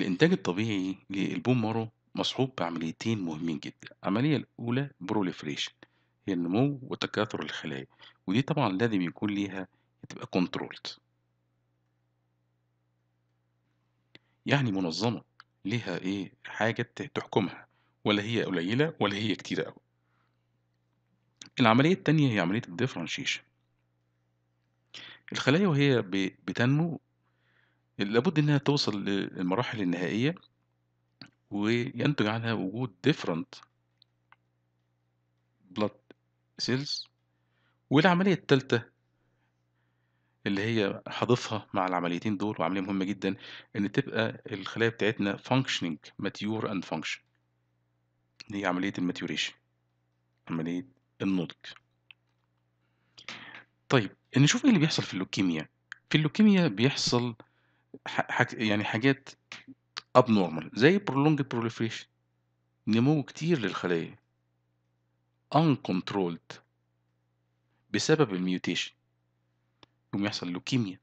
الإنتاج الطبيعي للبون مارو مصحوب بعمليتين مهمين جدا العملية الأولى بروليفريشن هي النمو وتكاثر الخلايا ودي طبعا لازم يكون ليها تبقى كنترولد يعني منظمة ليها ايه حاجة تحكمها ولا هي قليلة ولا هي كتيرة أوي العملية التانية هي عملية الديفرنشيشن الخلايا وهي بتنمو لابد إنها توصل للمراحل النهائية وينتج عنها وجود different blood cells والعملية الثالثة اللي هي هضيفها مع العمليتين دول وعملية مهمة جدا إن تبقى الخلايا بتاعتنا functioning mature and function اللي هي عملية الماتيوريشن عملية النضج طيب نشوف ايه اللي بيحصل في اللوكيميا في اللوكيميا بيحصل حك... يعني حاجات اب نورمال زي prolonged proliferation نمو كتير للخلايا uncontrolled بسبب الميوتيشن يقوم يحصل لوكيميا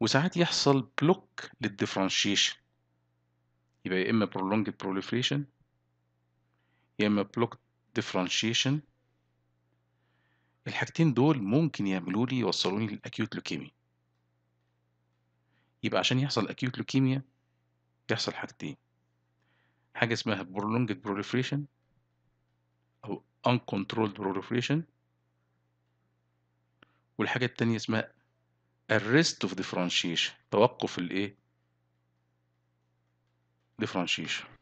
وساعات يحصل بلوك للديفرنشيشن يبقى يا اما prolonged proliferation يا اما blocked differentiation الحاجتين دول ممكن يعملوا لي يوصلوني للاكيوت لوكيميا يبقى عشان يحصل acute leukemia بيحصل حاجتين حاجة اسمها prolonged proliferation أو uncontrolled proliferation والحاجة التانية اسمها arrest of differentiation توقف الايه differentiation